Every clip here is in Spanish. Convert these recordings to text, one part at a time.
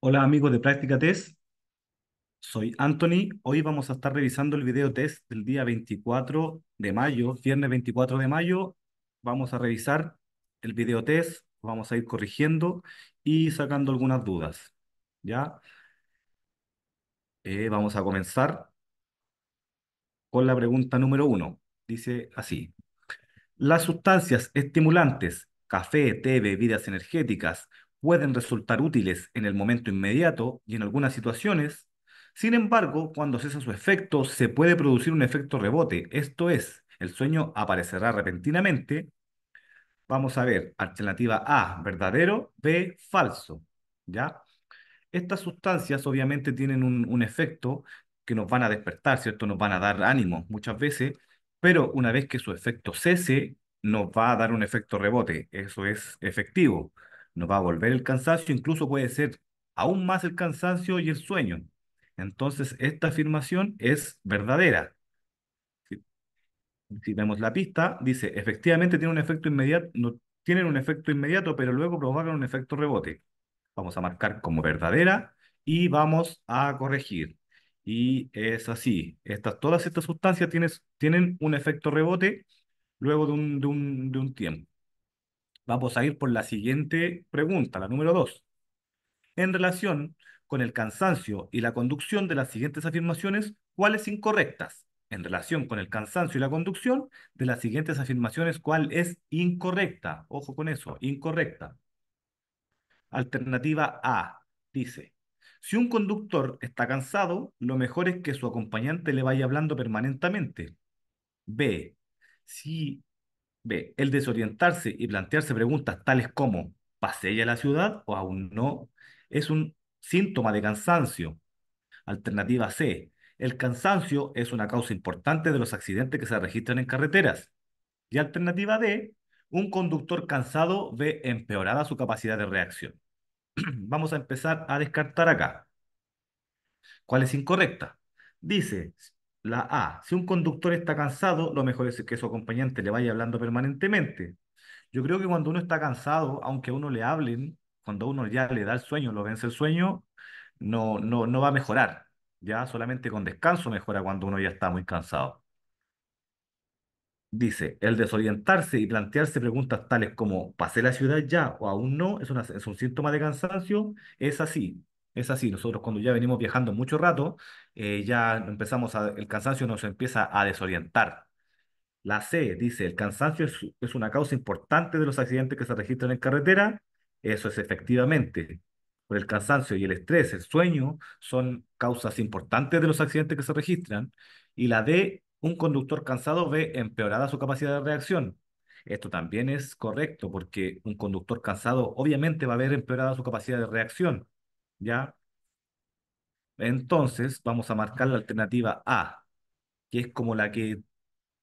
Hola amigos de Práctica Test, soy Anthony. Hoy vamos a estar revisando el video test del día 24 de mayo, viernes 24 de mayo. Vamos a revisar el video test, vamos a ir corrigiendo y sacando algunas dudas. ¿Ya? Eh, vamos a comenzar con la pregunta número uno. Dice así. Las sustancias estimulantes, café, té, bebidas energéticas, pueden resultar útiles en el momento inmediato y en algunas situaciones, sin embargo, cuando cesa su efecto, se puede producir un efecto rebote, esto es, el sueño aparecerá repentinamente. Vamos a ver, alternativa A, verdadero, B, falso, ¿ya? Estas sustancias obviamente tienen un, efecto que nos van a despertar, ¿cierto? Nos van a dar ánimo muchas veces, pero una vez que su efecto cese, nos va a dar un efecto rebote, eso es efectivo nos va a volver el cansancio, incluso puede ser aún más el cansancio y el sueño. Entonces, esta afirmación es verdadera. Si, vemos la pista, dice, efectivamente tiene un efecto inmediato, no, tienen un efecto inmediato, pero luego provocan un efecto rebote. Vamos a marcar como verdadera y vamos a corregir. Y es así, todas estas sustancias tienen un efecto rebote luego de de un tiempo. Vamos a ir por la siguiente pregunta, la número dos. En relación con el cansancio y la conducción de las siguientes afirmaciones, ¿cuáles incorrectas? En relación con el cansancio y la conducción de las siguientes afirmaciones, ¿cuál es incorrecta? Ojo con eso, incorrecta. Alternativa A dice, si un conductor está cansado, lo mejor es que su acompañante le vaya hablando permanentemente. B, si B. El desorientarse y plantearse preguntas tales como ¿pasé ya la ciudad o aún no? Es un síntoma de cansancio. Alternativa C. El cansancio es una causa importante de los accidentes que se registran en carreteras. Y alternativa D. Un conductor cansado ve empeorada su capacidad de reacción. Vamos a empezar a descartar acá. ¿Cuál es incorrecta? Dice, la A, si un conductor está cansado, lo mejor es que su acompañante le vaya hablando permanentemente. Yo creo que cuando uno está cansado, aunque uno le hablen, cuando uno ya le da el sueño, lo vence el sueño, no, no, no va a mejorar. Ya solamente con descanso mejora cuando uno ya está muy cansado. Dice, el desorientarse y plantearse preguntas tales como ¿pasé la ciudad ya o aún no? es un síntoma de cansancio. Es así, es así, nosotros cuando ya venimos viajando mucho rato, eh, ya empezamos a, el cansancio nos empieza a desorientar. La C dice, el cansancio es, es una causa importante de los accidentes que se registran en carretera. Eso es efectivamente. Por el cansancio y el estrés, el sueño, son causas importantes de los accidentes que se registran. Y la D, un conductor cansado ve empeorada su capacidad de reacción. Esto también es correcto porque un conductor cansado obviamente va a ver empeorada su capacidad de reacción. ¿ya? Entonces vamos a marcar la alternativa A, que es como la que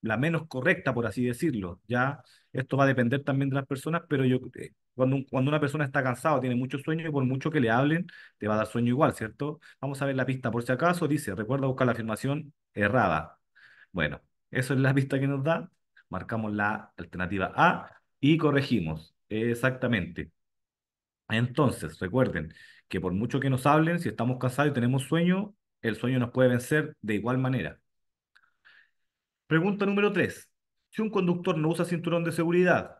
la menos correcta, por así decirlo, ¿ya? Esto va a depender también de las personas, pero yo eh, cuando, cuando una persona está cansada, tiene mucho sueño y por mucho que le hablen, te va a dar sueño igual, ¿cierto? Vamos a ver la pista, por si acaso, dice, recuerda buscar la afirmación errada. Bueno, eso es la pista que nos da, marcamos la alternativa A y corregimos, exactamente. Entonces, recuerden, que por mucho que nos hablen, si estamos casados y tenemos sueño, el sueño nos puede vencer de igual manera. Pregunta número tres. Si un conductor no usa cinturón de seguridad,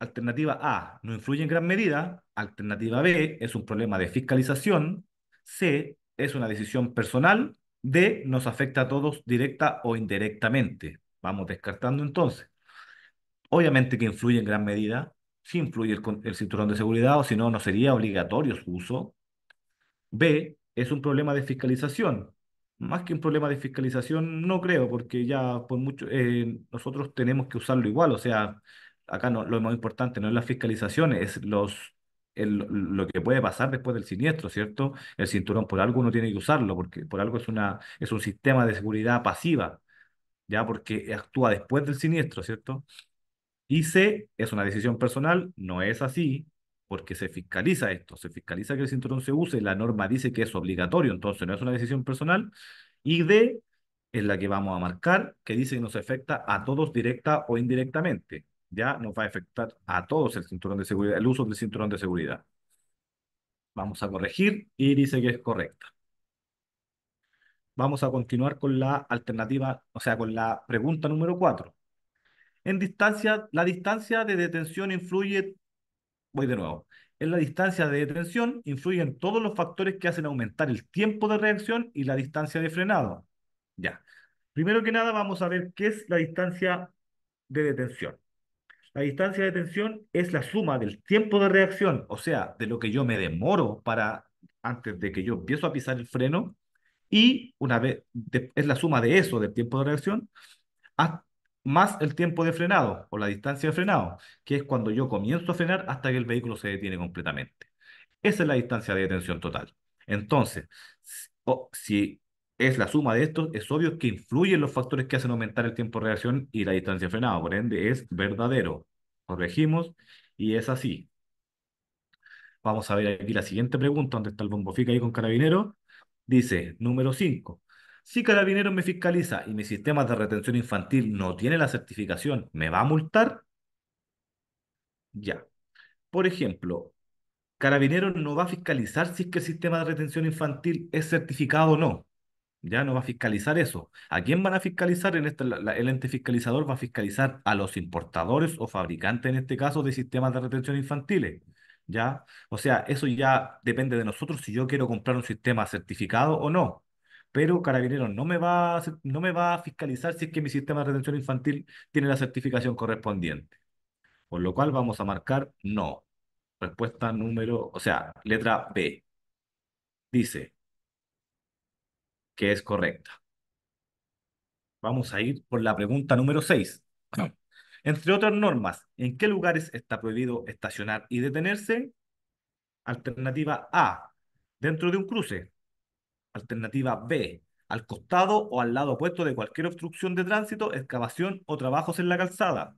alternativa A, no influye en gran medida, alternativa B, es un problema de fiscalización, C, es una decisión personal, D, nos afecta a todos directa o indirectamente. Vamos descartando entonces. Obviamente que influye en gran medida, si influye el, el cinturón de seguridad o si no, no sería obligatorio su uso. B, es un problema de fiscalización. Más que un problema de fiscalización, no creo, porque ya por mucho, eh, nosotros tenemos que usarlo igual. O sea, acá no, lo más importante no es la fiscalización, es los, lo que puede pasar después del siniestro, ¿cierto? El cinturón por algo uno tiene que usarlo, porque por algo es, una, es un sistema de seguridad pasiva, ya porque actúa después del siniestro, ¿cierto? Y C, es una decisión personal, no es así, porque se fiscaliza esto, se fiscaliza que el cinturón se use, la norma dice que es obligatorio, entonces no es una decisión personal. Y D, es la que vamos a marcar, que dice que nos afecta a todos directa o indirectamente. Ya nos va a afectar a todos el cinturón de seguridad, el uso del cinturón de seguridad. Vamos a corregir y dice que es correcta. Vamos a continuar con la alternativa, o sea, con la pregunta número cuatro. En distancia, la distancia de detención influye, voy de nuevo, en la distancia de detención influyen todos los factores que hacen aumentar el tiempo de reacción y la distancia de frenado. Ya. Primero que nada vamos a ver qué es la distancia de detención. La distancia de detención es la suma del tiempo de reacción, o sea, de lo que yo me demoro para antes de que yo empiezo a pisar el freno y una vez es la suma de eso del tiempo de reacción más el tiempo de frenado o la distancia de frenado, que es cuando yo comienzo a frenar hasta que el vehículo se detiene completamente. Esa es la distancia de detención total. Entonces, si es la suma de estos, es obvio que influyen los factores que hacen aumentar el tiempo de reacción y la distancia de frenado. Por ende, es verdadero. Corregimos y es así. Vamos a ver aquí la siguiente pregunta, donde está el bombofica ahí con carabinero. Dice, número 5. Si Carabineros me fiscaliza y mi sistema de retención infantil no tiene la certificación, ¿me va a multar? Ya. Por ejemplo, carabinero no va a fiscalizar si es que el sistema de retención infantil es certificado o no. Ya no va a fiscalizar eso. ¿A quién van a fiscalizar? En este, el ente fiscalizador va a fiscalizar a los importadores o fabricantes, en este caso, de sistemas de retención infantiles. ¿Ya? O sea, eso ya depende de nosotros si yo quiero comprar un sistema certificado o no pero Carabineros no me va a, no me va a fiscalizar si es que mi sistema de retención infantil tiene la certificación correspondiente. Por lo cual vamos a marcar no. Respuesta número, o sea, letra B. Dice que es correcta. Vamos a ir por la pregunta número 6. Entre otras normas, ¿en qué lugares está prohibido estacionar y detenerse? Alternativa A, dentro de un cruce. Alternativa B, al costado o al lado opuesto de cualquier obstrucción de tránsito, excavación o trabajos en la calzada.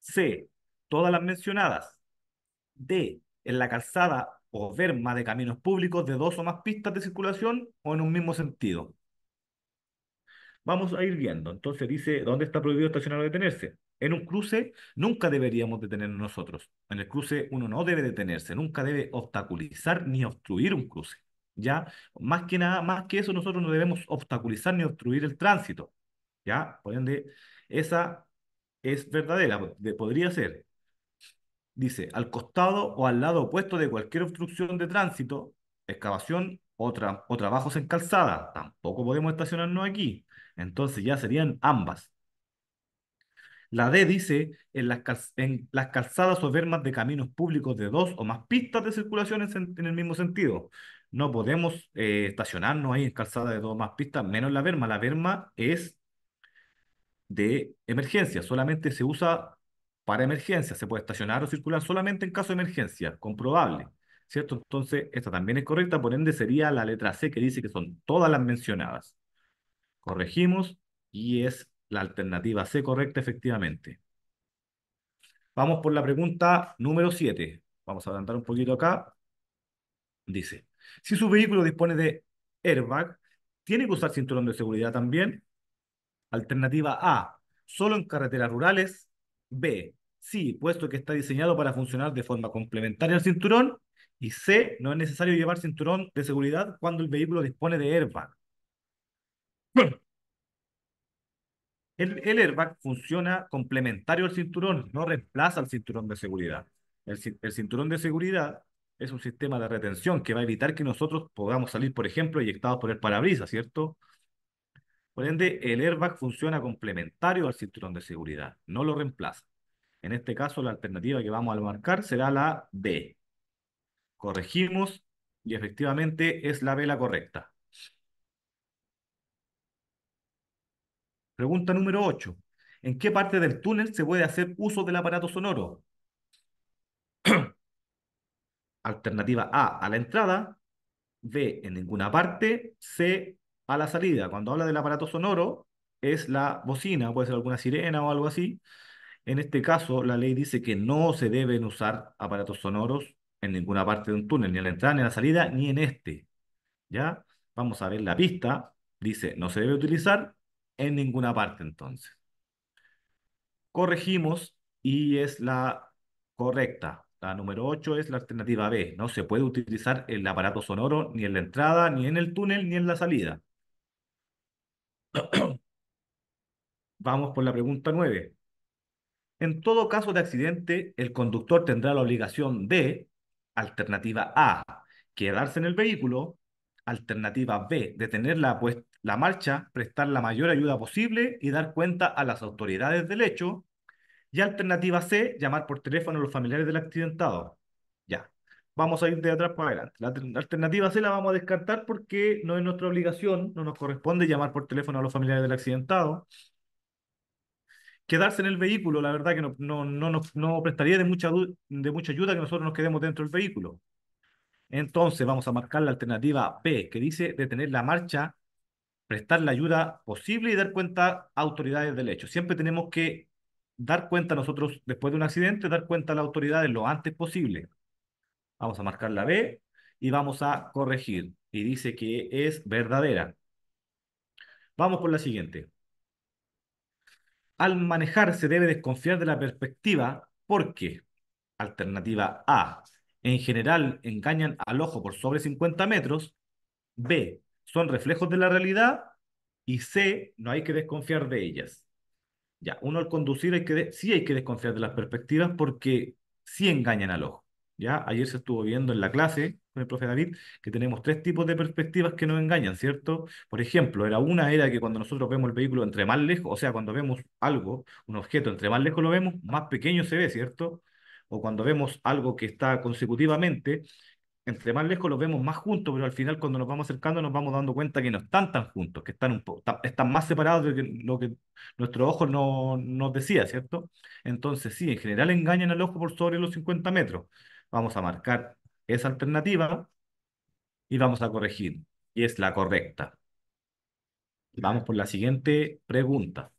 C, todas las mencionadas. D, en la calzada o verma de caminos públicos de dos o más pistas de circulación o en un mismo sentido. Vamos a ir viendo. Entonces dice, ¿dónde está prohibido estacionar o detenerse? En un cruce nunca deberíamos detenernos nosotros. En el cruce uno no debe detenerse, nunca debe obstaculizar ni obstruir un cruce. ¿ya? Más que nada, más que eso, nosotros no debemos obstaculizar ni obstruir el tránsito, ¿ya? esa es verdadera, de, podría ser. Dice, al costado o al lado opuesto de cualquier obstrucción de tránsito, excavación o, o trabajos en calzada, tampoco podemos estacionarnos aquí. Entonces ya serían ambas. La D dice, en las, en las calzadas o vermas de caminos públicos de dos o más pistas de circulación en el mismo sentido, no podemos eh, estacionarnos ahí en calzada de dos más pistas, menos la verma. La verma es de emergencia, solamente se usa para emergencia, se puede estacionar o circular solamente en caso de emergencia, comprobable, ¿cierto? Entonces, esta también es correcta, por ende sería la letra C que dice que son todas las mencionadas. Corregimos y es la alternativa C correcta efectivamente. Vamos por la pregunta número 7. Vamos a adelantar un poquito acá. Dice, si su vehículo dispone de airbag, tiene que usar cinturón de seguridad también. Alternativa A, solo en carreteras rurales. B, sí, puesto que está diseñado para funcionar de forma complementaria al cinturón. Y C, no es necesario llevar cinturón de seguridad cuando el vehículo dispone de airbag. Bueno. El, airbag funciona complementario al cinturón, no reemplaza al cinturón de seguridad. el cinturón de seguridad es un sistema de retención que va a evitar que nosotros podamos salir, por ejemplo, eyectados por el parabrisas, ¿cierto? Por ende, el airbag funciona complementario al cinturón de seguridad, no lo reemplaza. En este caso, la alternativa que vamos a marcar será la B. Corregimos y efectivamente es la vela correcta. Pregunta número 8. ¿En qué parte del túnel se puede hacer uso del aparato sonoro? Alternativa A, a la entrada. B, en ninguna parte. C, a la salida. Cuando habla del aparato sonoro, es la bocina, puede ser alguna sirena o algo así. En este caso, la ley dice que no se deben usar aparatos sonoros en ninguna parte de un túnel, ni a la entrada, ni a la salida, ni en este. ¿Ya? Vamos a ver la pista. Dice, no se debe utilizar en ninguna parte entonces. Corregimos y es la correcta. La número 8 es la alternativa B. No se puede utilizar el aparato sonoro ni en la entrada, ni en el túnel, ni en la salida. Vamos por la pregunta 9. En todo caso de accidente, el conductor tendrá la obligación de, alternativa A, quedarse en el vehículo, alternativa B, detener la, la marcha, prestar la mayor ayuda posible y dar cuenta a las autoridades del hecho, y alternativa C, llamar por teléfono a los familiares del accidentado. Ya, vamos a ir de atrás para adelante. La alternativa C la vamos a descartar porque no es nuestra obligación, no nos corresponde llamar por teléfono a los familiares del accidentado. Quedarse en el vehículo, la verdad que no, no, no, nos, prestaría de mucha, de mucha ayuda que nosotros nos quedemos dentro del vehículo. Entonces vamos a marcar la alternativa B, que dice detener la marcha, prestar la ayuda posible y dar cuenta a autoridades del hecho. Siempre tenemos que dar cuenta nosotros, después de un accidente, dar cuenta a la autoridad lo antes posible. Vamos a marcar la B y vamos a corregir. Y dice que es verdadera. Vamos por la siguiente. Al manejar se debe desconfiar de la perspectiva porque, alternativa A, en general engañan al ojo por sobre 50 metros, B, son reflejos de la realidad y C, no hay que desconfiar de ellas. Ya, uno al conducir hay que sí hay que desconfiar de las perspectivas porque sí engañan al ojo. Ya, ayer se estuvo viendo en la clase con el profe David que tenemos tres tipos de perspectivas que nos engañan, ¿cierto? Por ejemplo, era una era que cuando nosotros vemos el vehículo entre más lejos, o sea, cuando vemos algo, un objeto entre más lejos lo vemos, más pequeño se ve, ¿cierto? O cuando vemos algo que está consecutivamente, entre más lejos los vemos más juntos, pero al final cuando nos vamos acercando nos vamos dando cuenta que no están tan juntos, que están, un poco, están más separados de lo que nuestro ojo no, nos decía, ¿cierto? Entonces, sí, en general engañan al ojo por sobre los 50 metros. Vamos a marcar esa alternativa y vamos a corregir. Y es la correcta. Vamos por la siguiente pregunta.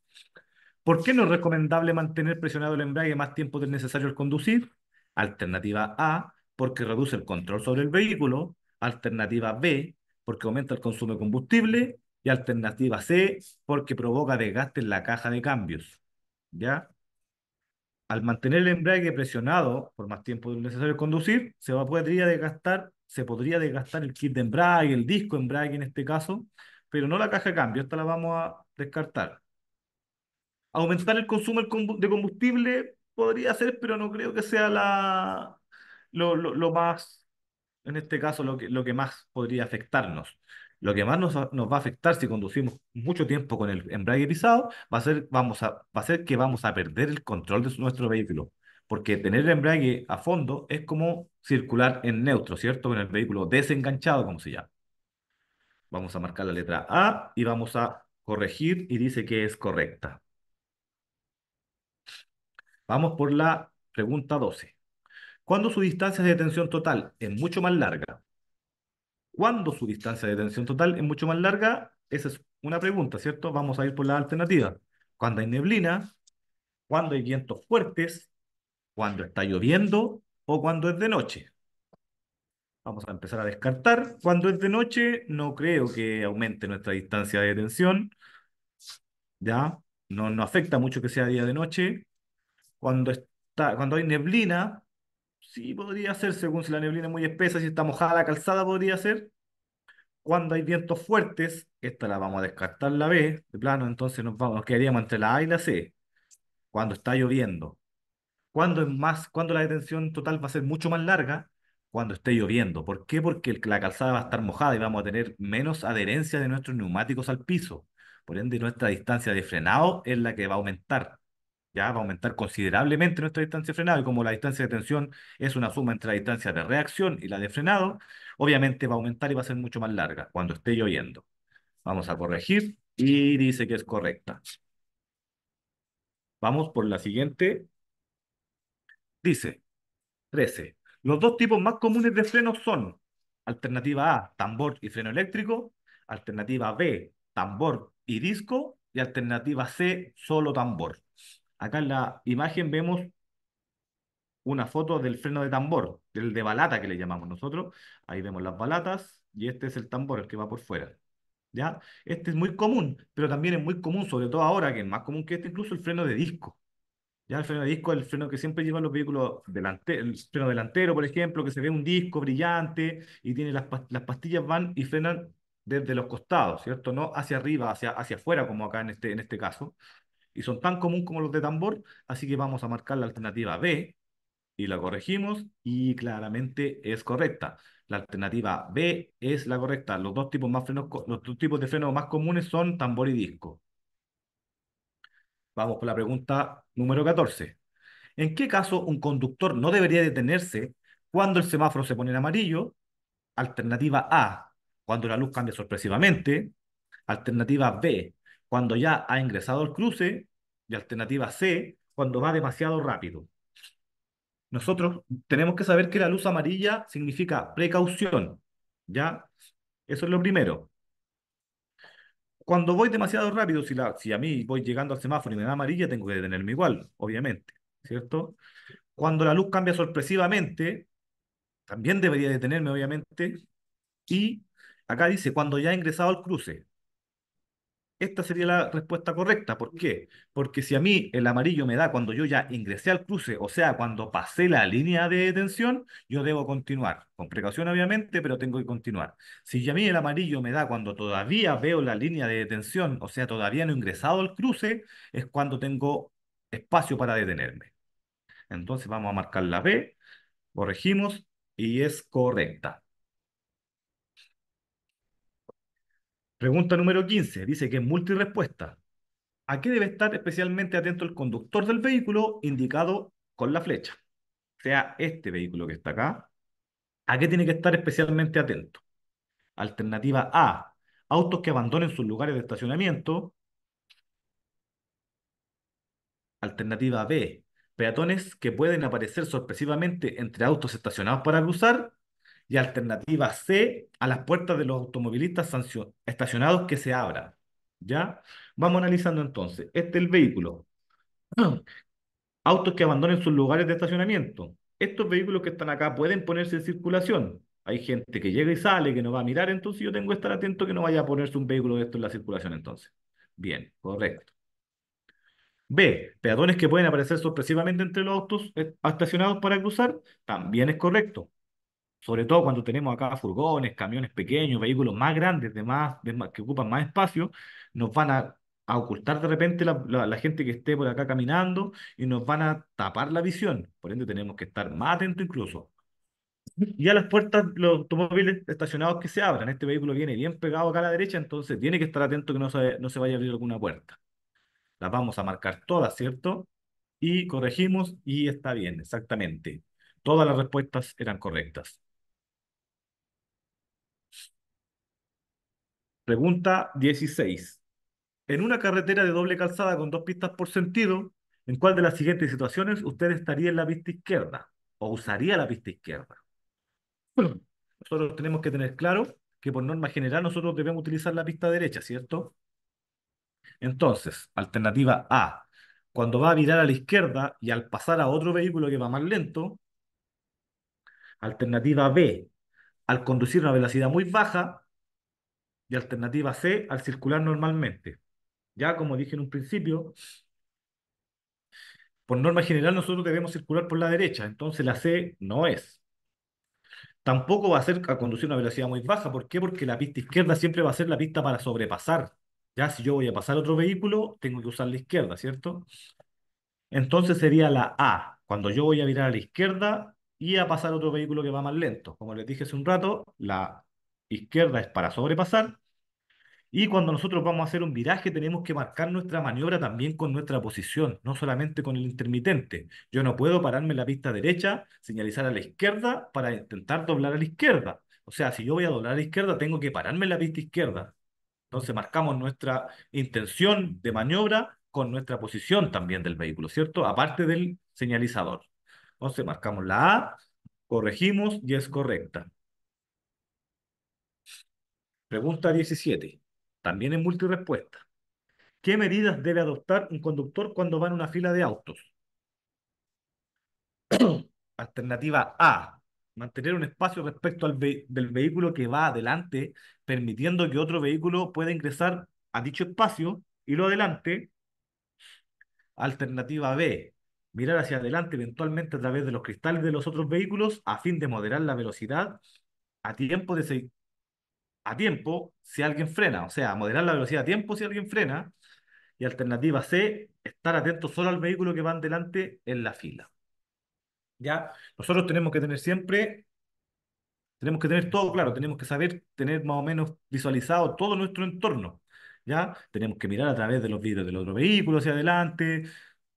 ¿Por qué no es recomendable mantener presionado el embrague más tiempo del necesario al conducir? Alternativa A, porque reduce el control sobre el vehículo, alternativa B, porque aumenta el consumo de combustible, y alternativa C, porque provoca desgaste en la caja de cambios. ¿Ya? Al mantener el embrague presionado por más tiempo necesario conducir, se podría desgastar, se podría desgastar el kit de embrague, el disco de embrague en este caso, pero no la caja de cambio, esta la vamos a descartar. Aumentar el consumo de combustible podría ser, pero no creo que sea la, lo, más, en este caso, lo que, lo que más podría afectarnos. Lo que más nos, va a afectar si conducimos mucho tiempo con el embrague pisado va a ser, vamos a, va a ser que vamos a perder el control de nuestro vehículo. Porque tener el embrague a fondo es como circular en neutro, ¿cierto? Con el vehículo desenganchado, como se llama. Vamos a marcar la letra A y vamos a corregir y dice que es correcta. Vamos por la pregunta 12. Cuando su distancia de detención total es mucho más larga, cuando su distancia de detención total es mucho más larga, esa es una pregunta, ¿cierto? Vamos a ir por la alternativa. Cuando hay neblina, cuando hay vientos fuertes, cuando está lloviendo o cuando es de noche. Vamos a empezar a descartar. Cuando es de noche, no creo que aumente nuestra distancia de detención. ¿Ya? No, no afecta mucho que sea día de noche. Cuando, está, cuando hay neblina, Sí, podría ser, según si la neblina es muy espesa, si está mojada la calzada, podría ser. Cuando hay vientos fuertes, esta la vamos a descartar la B, de plano, entonces nos, vamos, nos quedaríamos entre la A y la C. Cuando está lloviendo. Cuando, es más, cuando la detención total va a ser mucho más larga, cuando esté lloviendo. ¿Por qué? Porque la calzada va a estar mojada y vamos a tener menos adherencia de nuestros neumáticos al piso. Por ende, nuestra distancia de frenado es la que va a aumentar ya va a aumentar considerablemente nuestra distancia de frenado y como la distancia de tensión es una suma entre la distancia de reacción y la de frenado, obviamente va a aumentar y va a ser mucho más larga cuando esté lloviendo. Vamos a corregir y dice que es correcta. Vamos por la siguiente. Dice 13. Los dos tipos más comunes de frenos son alternativa A, tambor y freno eléctrico, alternativa B, tambor y disco y alternativa C, solo tambor. Acá en la imagen vemos una foto del freno de tambor, del de balata que le llamamos nosotros. Ahí vemos las balatas y este es el tambor, el que va por fuera. ¿Ya? Este es muy común, pero también es muy común, sobre todo ahora, que es más común que este, incluso el freno de disco. ¿Ya? El freno de disco es el freno que siempre llevan los vehículos delante, el freno delantero, por ejemplo, que se ve un disco brillante y tiene las, pastillas van y frenan desde los costados, ¿cierto? No hacia arriba, hacia, hacia afuera, como acá en este, en este caso, y son tan común como los de tambor, así que vamos a marcar la alternativa B y la corregimos y claramente es correcta. La alternativa B es la correcta. Los dos tipos, los dos tipos de frenos más comunes son tambor y disco. Vamos con la pregunta número 14. ¿En qué caso un conductor no debería detenerse cuando el semáforo se pone en amarillo? Alternativa A, cuando la luz cambia sorpresivamente. Alternativa B, cuando ya ha ingresado al cruce, y alternativa C, cuando va demasiado rápido. Nosotros tenemos que saber que la luz amarilla significa precaución, ¿ya? Eso es lo primero. Cuando voy demasiado rápido, si, la, si a mí voy llegando al semáforo y me da amarilla, tengo que detenerme igual, obviamente, ¿cierto? Cuando la luz cambia sorpresivamente, también debería detenerme, obviamente. Y acá dice, cuando ya ha ingresado al cruce, esta sería la respuesta correcta. ¿Por qué? Porque si a mí el amarillo me da cuando yo ya ingresé al cruce, o sea, cuando pasé la línea de detención, yo debo continuar. Con precaución, obviamente, pero tengo que continuar. Si a mí el amarillo me da cuando todavía veo la línea de detención, o sea, todavía no he ingresado al cruce, es cuando tengo espacio para detenerme. Entonces vamos a marcar la B, corregimos y es correcta. Pregunta número 15. Dice que es multirespuesta. ¿A qué debe estar especialmente atento el conductor del vehículo indicado con la flecha? Sea este vehículo que está acá. ¿A qué tiene que estar especialmente atento? Alternativa A. Autos que abandonen sus lugares de estacionamiento. Alternativa B. Peatones que pueden aparecer sorpresivamente entre autos estacionados para cruzar y alternativa C a las puertas de los automovilistas estacionados que se abran. ¿Ya? Vamos analizando entonces. Este es el vehículo. Autos que abandonen sus lugares de estacionamiento. Estos vehículos que están acá pueden ponerse en circulación. Hay gente que llega y sale, que no va a mirar, entonces yo tengo que estar atento que no vaya a ponerse un vehículo de esto en la circulación entonces. Bien, correcto. B, peatones que pueden aparecer sorpresivamente entre los autos eh, estacionados para cruzar, también es correcto sobre todo cuando tenemos acá furgones, camiones pequeños, vehículos más grandes, que ocupan más espacio, nos van a, ocultar de repente la, gente que esté por acá caminando y nos van a tapar la visión. Por ende, tenemos que estar más atentos incluso. Y a las puertas, los automóviles estacionados que se abran, este vehículo viene bien pegado acá a la derecha, entonces tiene que estar atento que no no se vaya a abrir alguna puerta. Las vamos a marcar todas, ¿cierto? Y corregimos y está bien, exactamente. Todas las respuestas eran correctas. Pregunta 16. En una carretera de doble calzada con dos pistas por sentido, ¿en cuál de las siguientes situaciones usted estaría en la pista izquierda o usaría la pista izquierda? nosotros tenemos que tener claro que por norma general nosotros debemos utilizar la pista derecha, ¿cierto? Entonces, alternativa A, cuando va a virar a la izquierda y al pasar a otro vehículo que va más lento. Alternativa B, al conducir a una velocidad muy baja y alternativa C al circular normalmente. Ya como dije en un principio, por norma general nosotros debemos circular por la derecha, entonces la C no es. Tampoco va a ser a conducir una velocidad muy baja, ¿por qué? Porque la pista izquierda siempre va a ser la pista para sobrepasar. Ya si yo voy a pasar otro vehículo, tengo que usar la izquierda, ¿cierto? Entonces sería la A, cuando yo voy a virar a la izquierda y a pasar otro vehículo que va más lento. Como les dije hace un rato, la izquierda es para sobrepasar. Y cuando nosotros vamos a hacer un viraje, tenemos que marcar nuestra maniobra también con nuestra posición, no solamente con el intermitente. Yo no puedo pararme en la pista derecha, señalizar a la izquierda para intentar doblar a la izquierda. O sea, si yo voy a doblar a la izquierda, tengo que pararme en la pista izquierda. Entonces marcamos nuestra intención de maniobra con nuestra posición también del vehículo, ¿cierto? Aparte del señalizador. Entonces marcamos la A, corregimos y es correcta. Pregunta 17. También en multirespuesta. ¿Qué medidas debe adoptar un conductor cuando va en una fila de autos? Alternativa A. Mantener un espacio respecto al del vehículo que va adelante, permitiendo que otro vehículo pueda ingresar a dicho espacio y lo adelante. Alternativa B. Mirar hacia adelante eventualmente a través de los cristales de los otros vehículos a fin de moderar la velocidad a tiempo de, a tiempo si alguien frena, o sea, moderar la velocidad a tiempo si alguien frena. Y alternativa C, estar atento solo al vehículo que va delante en la fila. ¿Ya? Nosotros tenemos que tener siempre, tenemos que tener todo claro, tenemos que saber tener más o menos visualizado todo nuestro entorno. ¿Ya? Tenemos que mirar a través de los vidrios del otro vehículo hacia adelante.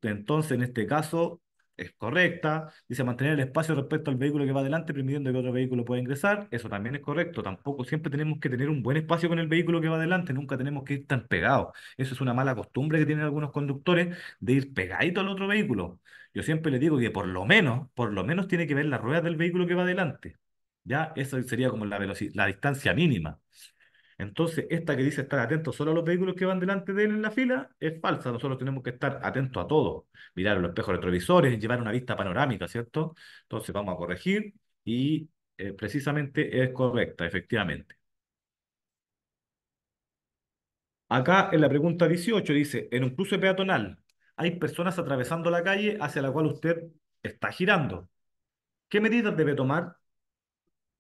Entonces, en este caso, es correcta. Dice mantener el espacio respecto al vehículo que va adelante, permitiendo que otro vehículo pueda ingresar. Eso también es correcto. Tampoco siempre tenemos que tener un buen espacio con el vehículo que va adelante, nunca tenemos que ir tan pegados. Eso es una mala costumbre que tienen algunos conductores de ir pegadito al otro vehículo. Yo siempre les digo que por lo menos, por lo menos tiene que ver la rueda del vehículo que va adelante. Ya, eso sería como la velocidad, la distancia mínima. Entonces, esta que dice estar atento solo a los vehículos que van delante de él en la fila es falsa. Nosotros tenemos que estar atentos a todo. Mirar los espejos retrovisores, llevar una vista panorámica, ¿cierto? Entonces, vamos a corregir y eh, precisamente es correcta, efectivamente. Acá en la pregunta 18 dice, en un cruce peatonal hay personas atravesando la calle hacia la cual usted está girando. ¿Qué medidas debe tomar?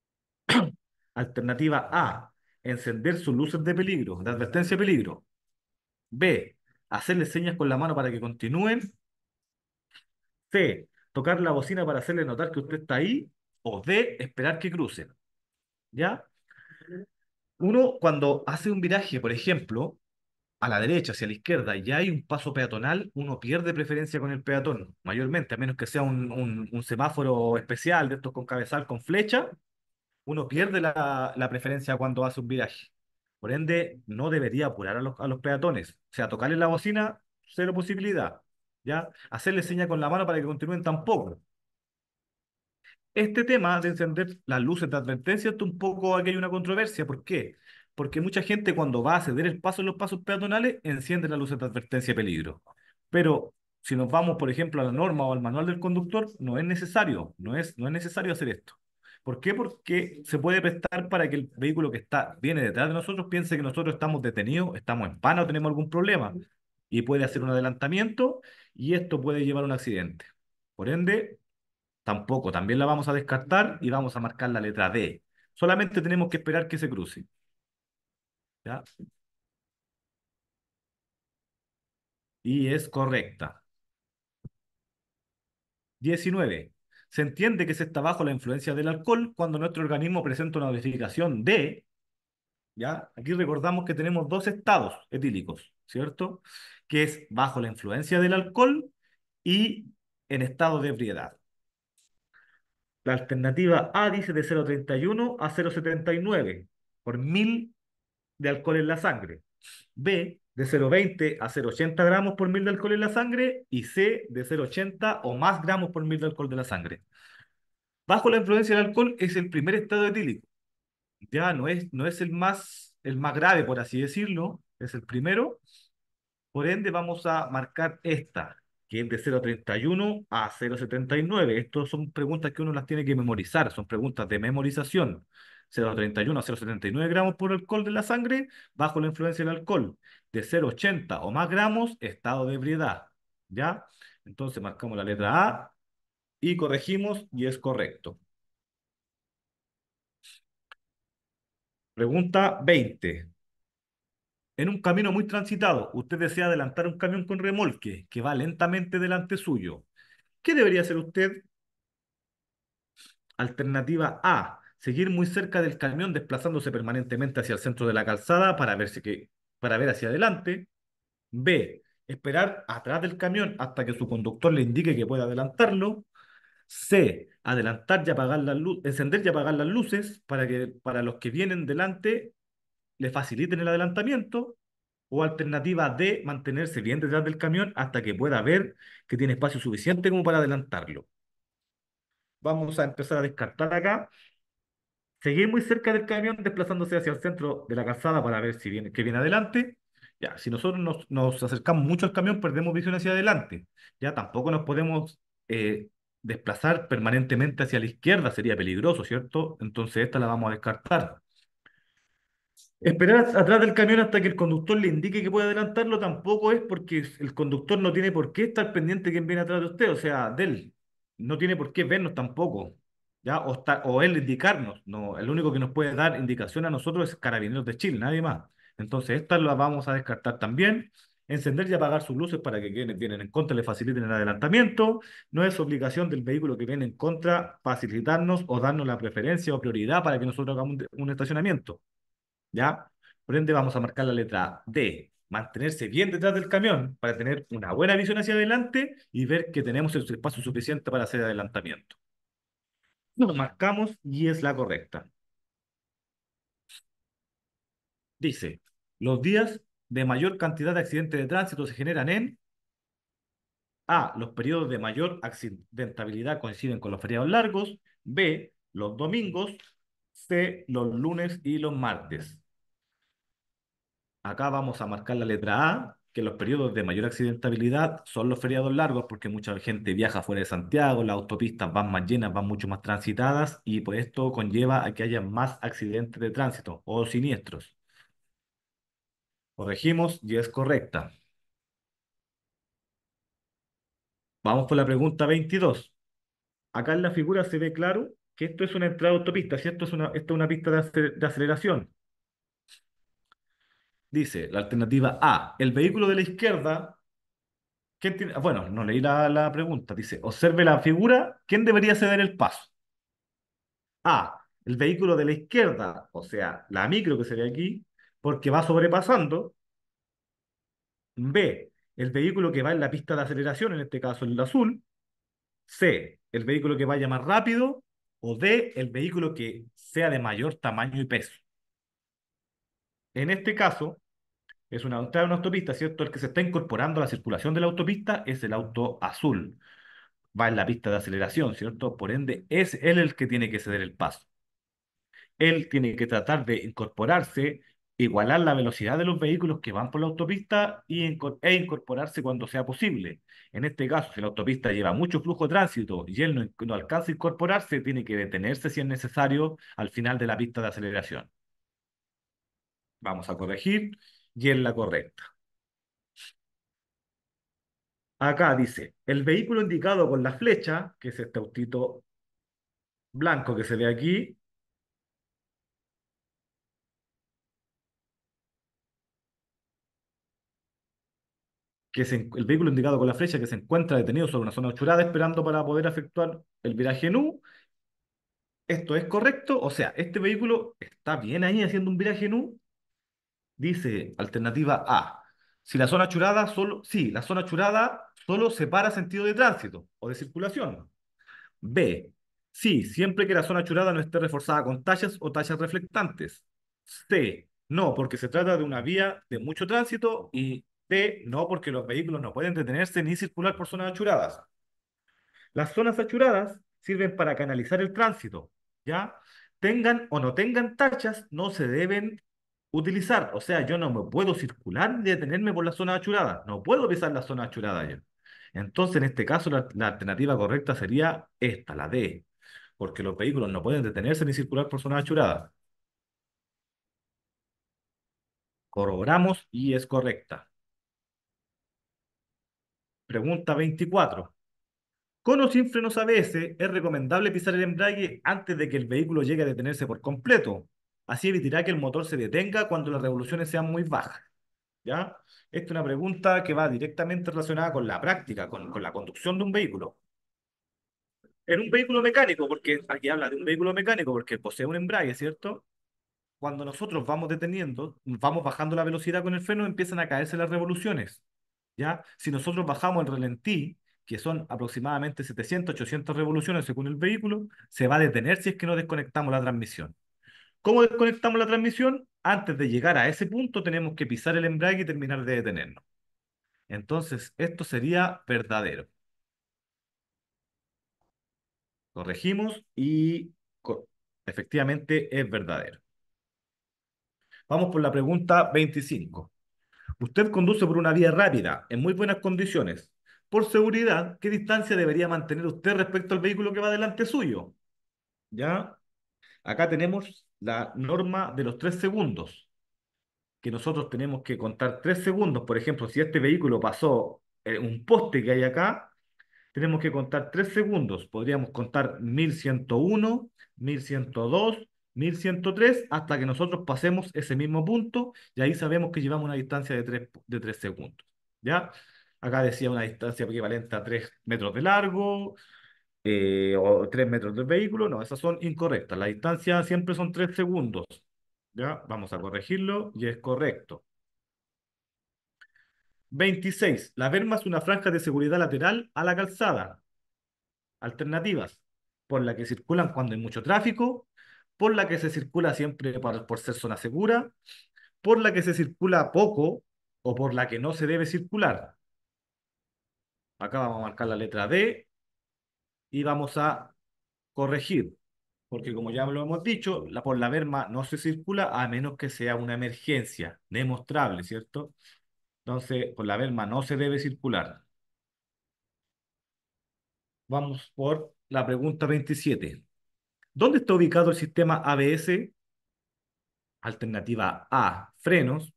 Alternativa A, encender sus luces de peligro, de advertencia de peligro. B, hacerle señas con la mano para que continúen. C, tocar la bocina para hacerle notar que usted está ahí. O D, esperar que crucen. ¿Ya? Uno cuando hace un viraje, por ejemplo, a la derecha, hacia la izquierda, y hay un paso peatonal, uno pierde preferencia con el peatón, mayormente, a menos que sea un, un semáforo especial de estos con cabezal, con flecha, uno pierde la, preferencia cuando hace un viraje. Por ende, no debería apurar a los, peatones. O sea, tocarle la bocina, cero posibilidad. ¿ya? Hacerle seña con la mano para que continúen tampoco. Este tema de encender las luces de advertencia es un poco aquí hay una controversia. ¿Por qué? Porque mucha gente cuando va a ceder el paso en los pasos peatonales enciende las luces de advertencia de peligro. Pero si nos vamos, por ejemplo, a la norma o al manual del conductor, no es necesario, no es, no es necesario hacer esto. ¿Por qué? Porque se puede prestar para que el vehículo que está, viene detrás de nosotros piense que nosotros estamos detenidos, estamos en pana o tenemos algún problema y puede hacer un adelantamiento y esto puede llevar a un accidente. Por ende, tampoco, también la vamos a descartar y vamos a marcar la letra D. Solamente tenemos que esperar que se cruce. Y es correcta. 19 se entiende que se está bajo la influencia del alcohol cuando nuestro organismo presenta una modificación de, ¿ya? Aquí recordamos que tenemos dos estados etílicos, ¿cierto? Que es bajo la influencia del alcohol y en estado de ebriedad. La alternativa A dice de 0,31 a 0,79 por mil de alcohol en la sangre. B de 0,20 a 0,80 gramos por mil de alcohol en la sangre y C de 0,80 o más gramos por mil de alcohol de la sangre. Bajo la influencia del alcohol es el primer estado etílico. Ya no es, no es el, más, el más grave, por así decirlo, es el primero. Por ende, vamos a marcar esta, que es de 0,31 a 0,79. Estas son preguntas que uno las tiene que memorizar, son preguntas de memorización. 0,31 a 0,79 gramos por alcohol de la sangre bajo la influencia del alcohol. De 0,80 o más gramos, estado de ebriedad. ¿Ya? Entonces marcamos la letra A y corregimos y es correcto. Pregunta 20. En un camino muy transitado, usted desea adelantar un camión con remolque que va lentamente delante suyo. ¿Qué debería hacer usted? Alternativa A, seguir muy cerca del camión desplazándose permanentemente hacia el centro de la calzada para, que, para ver hacia adelante. B. Esperar atrás del camión hasta que su conductor le indique que puede adelantarlo. C. Adelantar y apagar las encender y apagar las luces para que para los que vienen delante le faciliten el adelantamiento. O alternativa D, mantenerse bien detrás del camión hasta que pueda ver que tiene espacio suficiente como para adelantarlo. Vamos a empezar a descartar acá Seguir muy cerca del camión desplazándose hacia el centro de la calzada para ver si viene, que viene adelante. Ya, si nosotros nos, acercamos mucho al camión, perdemos visión hacia adelante. Ya tampoco nos podemos eh, desplazar permanentemente hacia la izquierda, sería peligroso, ¿cierto? Entonces esta la vamos a descartar. Esperar atrás del camión hasta que el conductor le indique que puede adelantarlo tampoco es porque el conductor no tiene por qué estar pendiente de quién viene atrás de usted, o sea, de él. No tiene por qué vernos tampoco. O, él indicarnos. No, el único que nos puede dar indicación a nosotros es Carabineros de Chile, nadie más. Entonces, estas las vamos a descartar también. Encender y apagar sus luces para que quienes vienen en contra le faciliten el adelantamiento. No es obligación del vehículo que viene en contra facilitarnos o darnos la preferencia o prioridad para que nosotros hagamos un, estacionamiento. ¿Ya? Por ende, vamos a marcar la letra D. Mantenerse bien detrás del camión para tener una buena visión hacia adelante y ver que tenemos el espacio suficiente para hacer adelantamiento. Lo marcamos y es la correcta. Dice, los días de mayor cantidad de accidentes de tránsito se generan en A. Los periodos de mayor accidentabilidad coinciden con los feriados largos. B. Los domingos. C. Los lunes y los martes. Acá vamos a marcar la letra A que los periodos de mayor accidentabilidad son los feriados largos porque mucha gente viaja fuera de Santiago, las autopistas van más llenas, van mucho más transitadas y pues esto conlleva a que haya más accidentes de tránsito o siniestros. Corregimos y es correcta. Vamos con la pregunta 22. Acá en la figura se ve claro que esto es una entrada autopista, ¿cierto? Es una, esto es una pista de, aceleración dice la alternativa A, el vehículo de la izquierda. Bueno, no leí la, la pregunta. Dice, observe la figura, ¿quién debería ceder el paso? A, el vehículo de la izquierda, o sea, la micro que se ve aquí, porque va sobrepasando. B, el vehículo que va en la pista de aceleración, en este caso el azul. C, el vehículo que vaya más rápido. O D, el vehículo que sea de mayor tamaño y peso. En este caso, es una entrada una autopista, ¿cierto? El que se está incorporando a la circulación de la autopista es el auto azul. Va en la pista de aceleración, ¿cierto? Por ende, es él el que tiene que ceder el paso. Él tiene que tratar de incorporarse, igualar la velocidad de los vehículos que van por la autopista y, e incorporarse cuando sea posible. En este caso, si la autopista lleva mucho flujo de tránsito y él no, no alcanza a incorporarse, tiene que detenerse si es necesario al final de la pista de aceleración. Vamos a corregir y es la correcta. Acá dice, el vehículo indicado con la flecha, que es este autito blanco que se ve aquí, que es el vehículo indicado con la flecha que se encuentra detenido sobre una zona ochurada esperando para poder efectuar el viraje en Esto es correcto, o sea, este vehículo está bien ahí haciendo un viraje en Dice, alternativa A. Si la zona churada solo, sí, la zona churada solo separa sentido de tránsito o de circulación. B. Sí, siempre que la zona achurada no esté reforzada con tallas o tallas reflectantes. C. No, porque se trata de una vía de mucho tránsito. Y D. No, porque los vehículos no pueden detenerse ni circular por zonas achuradas. Las zonas achuradas sirven para canalizar el tránsito, ¿ya? Tengan o no tengan tachas, no se deben utilizar. O sea, yo no me puedo circular ni detenerme por la zona achurada. No puedo pisar la zona achurada yo. Entonces, en este caso, la, alternativa correcta sería esta, la D, porque los vehículos no pueden detenerse ni circular por zona achurada. Corroboramos y es correcta. Pregunta 24. Con los sin frenos ABS, ¿es recomendable pisar el embrague antes de que el vehículo llegue a detenerse por completo? Así evitará que el motor se detenga cuando las revoluciones sean muy bajas. ¿Ya? Esta es una pregunta que va directamente relacionada con la práctica, con, la conducción de un vehículo. En un vehículo mecánico, porque aquí habla de un vehículo mecánico porque posee un embrague, ¿cierto? Cuando nosotros vamos deteniendo, vamos bajando la velocidad con el freno, empiezan a caerse las revoluciones. ¿Ya? Si nosotros bajamos el relentí, que son aproximadamente 700, 800 revoluciones según el vehículo, se va a detener si es que no desconectamos la transmisión. ¿Cómo desconectamos la transmisión? Antes de llegar a ese punto tenemos que pisar el embrague y terminar de detenernos. Entonces, esto sería verdadero. Corregimos y efectivamente es verdadero. Vamos por la pregunta 25. Usted conduce por una vía rápida, en muy buenas condiciones. Por seguridad, ¿qué distancia debería mantener usted respecto al vehículo que va delante suyo? ¿Ya? Acá tenemos la norma de los tres segundos, que nosotros tenemos que contar tres segundos. Por ejemplo, si este vehículo pasó eh, un poste que hay acá, tenemos que contar tres segundos. Podríamos contar 1101, 1102, 1103 hasta que nosotros pasemos ese mismo punto y ahí sabemos que llevamos una distancia de tres de tres segundos. ¿ya? Acá decía una distancia equivalente a tres metros de largo, eh, o tres metros del vehículo, no, esas son incorrectas. La distancia siempre son tres segundos. ¿Ya? Vamos a corregirlo y es correcto. 26. La verma es una franja de seguridad lateral a la calzada. Alternativas. Por la que circulan cuando hay mucho tráfico, por la que se circula siempre para por ser zona segura, por la que se circula poco o por la que no se debe circular. Acá vamos a marcar la letra D y vamos a corregir, porque como ya lo hemos dicho, la, por la verma no se circula a menos que sea una emergencia demostrable, ¿cierto? Entonces, por la verma no se debe circular. Vamos por la pregunta 27. ¿Dónde está ubicado el sistema ABS? Alternativa A, frenos.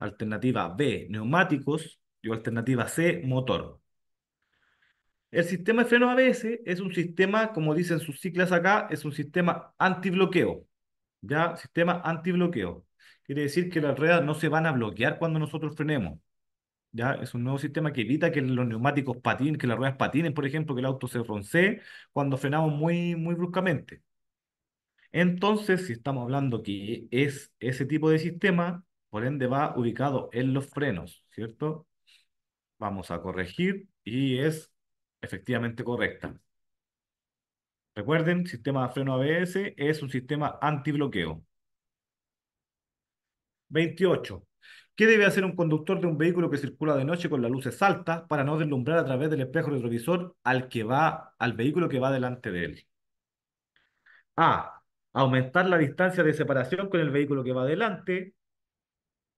Alternativa B, neumáticos. Y alternativa C, motor. El sistema de frenos ABS es un sistema, como dicen sus ciclas acá, es un sistema antibloqueo. ¿Ya? Sistema antibloqueo. Quiere decir que las ruedas no se van a bloquear cuando nosotros frenemos. ¿Ya? Es un nuevo sistema que evita que los neumáticos patinen, que las ruedas patinen, por ejemplo, que el auto se roncee cuando frenamos muy, muy bruscamente. Entonces, si estamos hablando que es ese tipo de sistema, por ende va ubicado en los frenos, ¿cierto? Vamos a corregir y es efectivamente correcta. Recuerden, sistema de freno ABS es un sistema antibloqueo. 28. ¿Qué debe hacer un conductor de un vehículo que circula de noche con las luces altas para no deslumbrar a través del espejo retrovisor al que va, al vehículo que va delante de él? A. Aumentar la distancia de separación con el vehículo que va delante.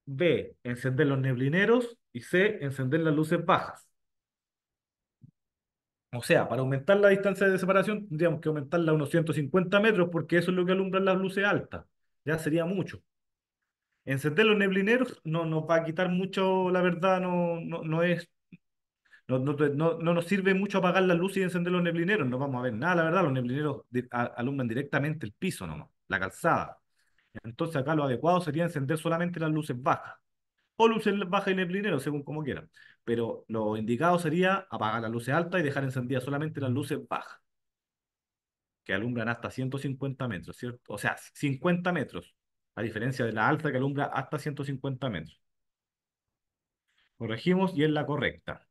B. Encender los neblineros. Y C. Encender las luces bajas. O sea, para aumentar la distancia de separación tendríamos que aumentarla a unos 150 metros porque eso es lo que alumbran las luces altas. Ya sería mucho. Encender los neblineros no nos va a quitar mucho, la verdad, no, no, es... No, nos sirve mucho apagar las luces y encender los neblineros, no vamos a ver nada, la verdad, los neblineros alumbran directamente el piso no la calzada. Entonces acá lo adecuado sería encender solamente las luces bajas, o luces bajas y neblineros, según como quieran pero lo indicado sería apagar las luces alta y dejar encendidas solamente las luces bajas, que alumbran hasta 150 metros, ¿cierto? O sea, 50 metros, a diferencia de la alta que alumbra hasta 150 metros. Corregimos y es la correcta.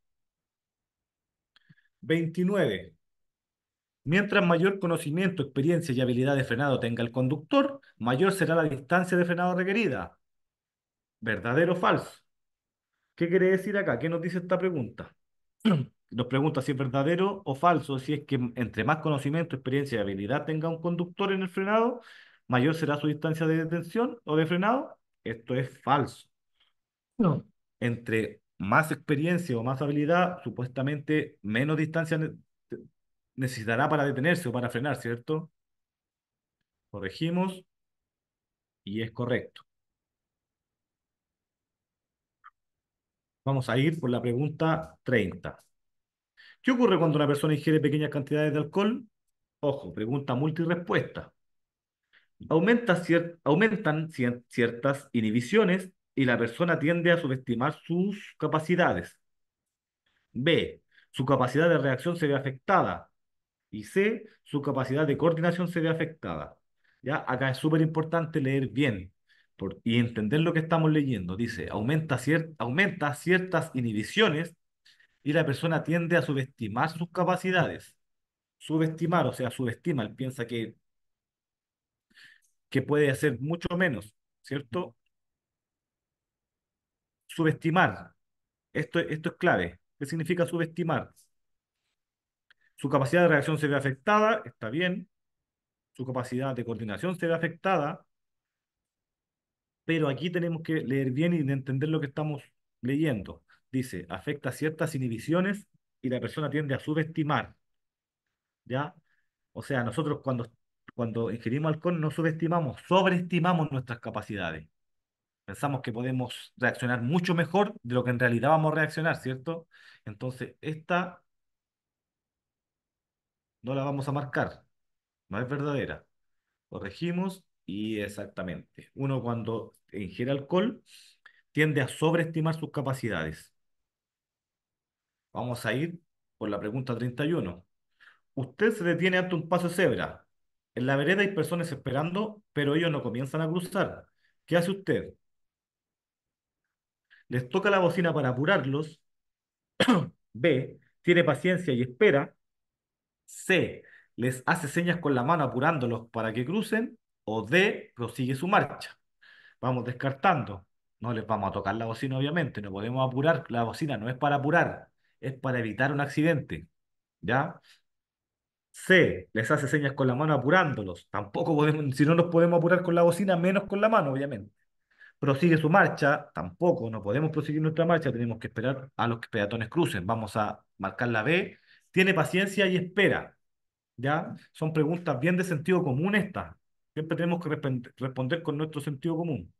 29. Mientras mayor conocimiento, experiencia y habilidad de frenado tenga el conductor, mayor será la distancia de frenado requerida. ¿Verdadero o falso? ¿Qué quiere decir acá? ¿Qué nos dice esta pregunta? Nos pregunta si es verdadero o falso, si es que entre más conocimiento, experiencia y habilidad tenga un conductor en el frenado, mayor será su distancia de detención o de frenado. Esto es falso. No. Entre más experiencia o más habilidad, supuestamente menos distancia necesitará para detenerse o para frenar, ¿cierto? Corregimos y es correcto. Vamos a ir por la pregunta 30. ¿Qué ocurre cuando una persona ingiere pequeñas cantidades de alcohol? Ojo, pregunta multirespuesta. Aumenta aumentan ciertas inhibiciones y la persona tiende a subestimar sus capacidades. B. Su capacidad de reacción se ve afectada. Y C. Su capacidad de coordinación se ve afectada. ¿Ya? Acá es súper importante leer bien y entender lo que estamos leyendo. Dice, aumenta, aumenta ciertas inhibiciones y la persona tiende a subestimar sus capacidades. Subestimar, o sea, subestima, piensa que, que puede hacer mucho menos, ¿cierto? Subestimar, esto, esto es clave. ¿Qué significa subestimar? Su capacidad de reacción se ve afectada, está bien. Su capacidad de coordinación se ve afectada pero aquí tenemos que leer bien y entender lo que estamos leyendo. Dice, afecta ciertas inhibiciones y la persona tiende a subestimar. ¿Ya? O sea, nosotros cuando, cuando ingerimos alcohol no subestimamos, sobreestimamos nuestras capacidades. Pensamos que podemos reaccionar mucho mejor de lo que en realidad vamos a reaccionar, ¿cierto? Entonces, esta no la vamos a marcar, no es verdadera. Corregimos y exactamente, uno cuando ingiere alcohol tiende a sobreestimar sus capacidades. Vamos a ir por la pregunta 31. Usted se detiene ante un paso de cebra. En la vereda hay personas esperando, pero ellos no comienzan a cruzar. ¿Qué hace usted? Les toca la bocina para apurarlos. B. Tiene paciencia y espera. C. Les hace señas con la mano apurándolos para que crucen o D prosigue su marcha. Vamos descartando. No les vamos a tocar la bocina, obviamente, no podemos apurar. La bocina no es para apurar, es para evitar un accidente. ¿Ya? C, les hace señas con la mano apurándolos. Tampoco podemos, si no nos podemos apurar con la bocina, menos con la mano, obviamente. Prosigue su marcha, tampoco, no podemos proseguir nuestra marcha, tenemos que esperar a los que peatones crucen. Vamos a marcar la B. Tiene paciencia y espera. ¿Ya? Son preguntas bien de sentido común estas. Siempre tenemos que responder con nuestro sentido común.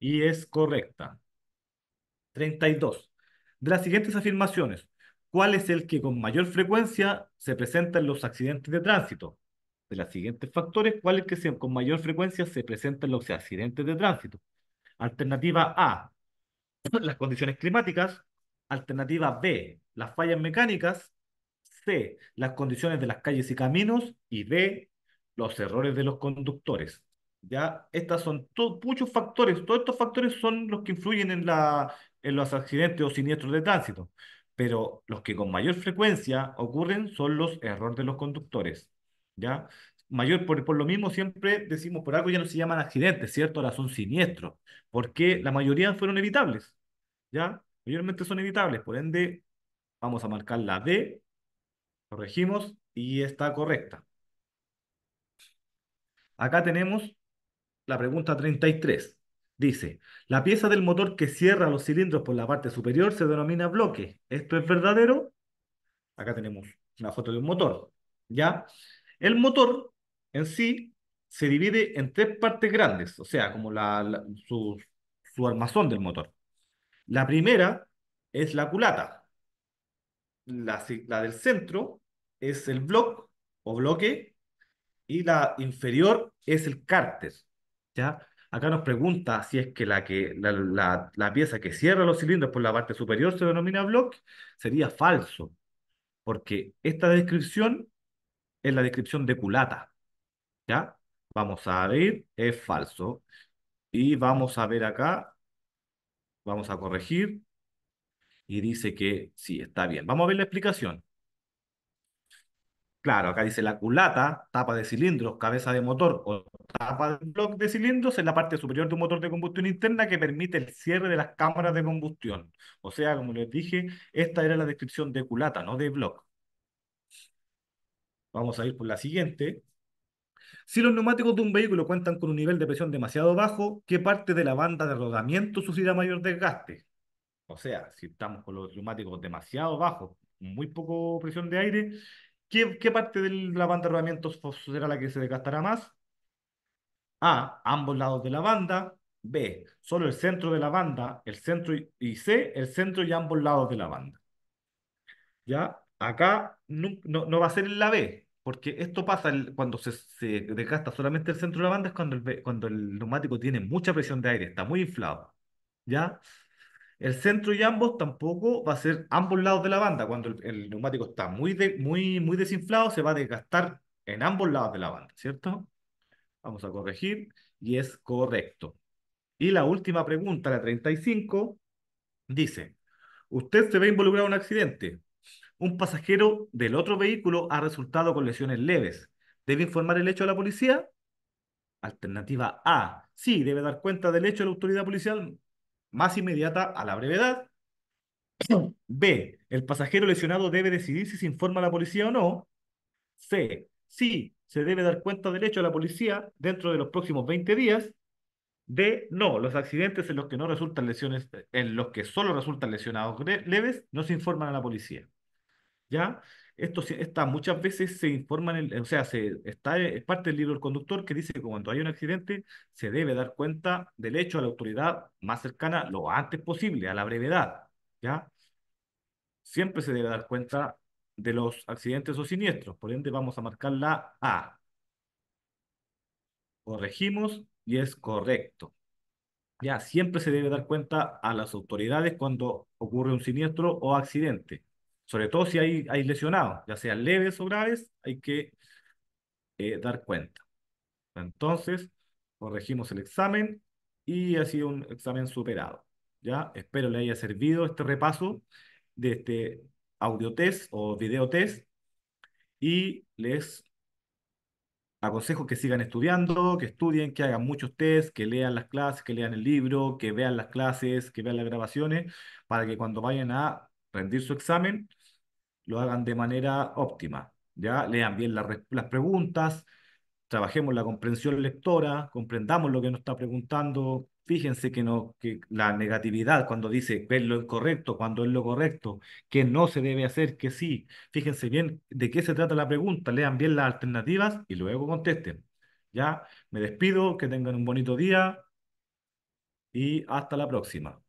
Y es correcta. 32. De las siguientes afirmaciones, ¿cuál es el que con mayor frecuencia se presenta en los accidentes de tránsito? De los siguientes factores, ¿cuál es el que con mayor frecuencia se presenta en los accidentes de tránsito? Alternativa A, las condiciones climáticas. Alternativa B, las fallas mecánicas. C. Las condiciones de las calles y caminos. Y D. Los errores de los conductores. Ya, estas son muchos factores. Todos estos factores son los que influyen en, la, en los accidentes o siniestros de tránsito. Pero los que con mayor frecuencia ocurren son los errores de los conductores. ¿Ya? mayor, por, por, lo mismo siempre decimos, por algo ya no se llaman accidentes, ¿cierto? Ahora son siniestros, porque la mayoría fueron evitables, ¿ya? Mayormente son evitables, por ende, vamos a marcar la D Corregimos y está correcta. Acá tenemos la pregunta 33. Dice, la pieza del motor que cierra los cilindros por la parte superior se denomina bloque. ¿Esto es verdadero? Acá tenemos una foto de un motor. ¿Ya? El motor en sí se divide en tres partes grandes, o sea, como su armazón del motor. La primera es la culata, la, del centro es el bloque o bloque y la inferior es el cárter. ¿ya? Acá nos pregunta si es que, la, que pieza que cierra los cilindros por la parte superior se denomina block, sería falso, porque esta descripción es la descripción de culata. ¿ya? Vamos a ver, es falso. Y vamos a ver acá, vamos a corregir, y dice que sí, está bien. Vamos a ver la explicación. Claro, acá dice la culata, tapa de cilindros, cabeza de motor o tapa de bloc de cilindros en la parte superior de un motor de combustión interna que permite el cierre de las cámaras de combustión. O sea, como les dije, esta era la descripción de culata, no de bloc. Vamos a ir por la siguiente. Si los neumáticos de un vehículo cuentan con un nivel de presión demasiado bajo, ¿qué parte de la banda de rodamiento sufrirá mayor desgaste? O sea, si estamos con los neumáticos demasiado bajos, muy poco presión de aire, ¿qué, parte de la banda de rodamientos será la que se desgastará más? A, ambos lados de la banda. B, solo el centro de la banda, el centro y, C, el centro y ambos lados de la banda. ¿Ya? Acá no, no, va a ser en la B, porque esto pasa cuando se, se, desgasta solamente el centro de la banda, es cuando el, cuando el neumático tiene mucha presión de aire, está muy inflado. ¿Ya? el centro y ambos tampoco va a ser ambos lados de la banda. Cuando el, neumático está muy, muy, muy desinflado, se va a desgastar en ambos lados de la banda, ¿cierto? Vamos a corregir y es correcto. Y la última pregunta, la 35, dice, usted se ve involucrado en un accidente. Un pasajero del otro vehículo ha resultado con lesiones leves. ¿Debe informar el hecho a la policía? Alternativa A. Sí, debe dar cuenta del hecho a la autoridad policial más inmediata a la brevedad. B. El pasajero lesionado debe decidir si se informa a la policía o no. C. Sí, se debe dar cuenta del hecho a la policía dentro de los próximos 20 días. D. No, los accidentes en los que no resultan lesiones, en los que solo resultan lesionados leves, no se informan a la policía. ¿Ya? esto, está, muchas veces se informa, o sea, se, está, es eh, parte del libro del conductor que dice que cuando hay un accidente se debe dar cuenta del hecho a la autoridad más cercana lo antes posible, a la brevedad, ¿ya? Siempre se debe dar cuenta de los accidentes o siniestros, por ende vamos a marcar la A. Corregimos y es correcto. Ya, siempre se debe dar cuenta a las autoridades cuando ocurre un siniestro o accidente sobre todo si hay, hay lesionados, ya sean leves o graves, hay que eh, dar cuenta. Entonces, corregimos el examen y ha sido un examen superado. ¿ya? Espero le haya servido este repaso de este audio test o video test y les aconsejo que sigan estudiando, que estudien, que hagan muchos tests, que lean las clases, que lean el libro, que vean las clases, que vean las grabaciones, para que cuando vayan a rendir su examen, lo hagan de manera óptima. ¿ya? Lean bien las preguntas, trabajemos la comprensión lectora, comprendamos lo que nos está preguntando. Fíjense que, no, que la negatividad, cuando dice ver lo incorrecto, cuando es lo correcto, que no se debe hacer, que sí. Fíjense bien de qué se trata la pregunta, lean bien las alternativas y luego contesten. Ya, me despido, que tengan un bonito día y hasta la próxima.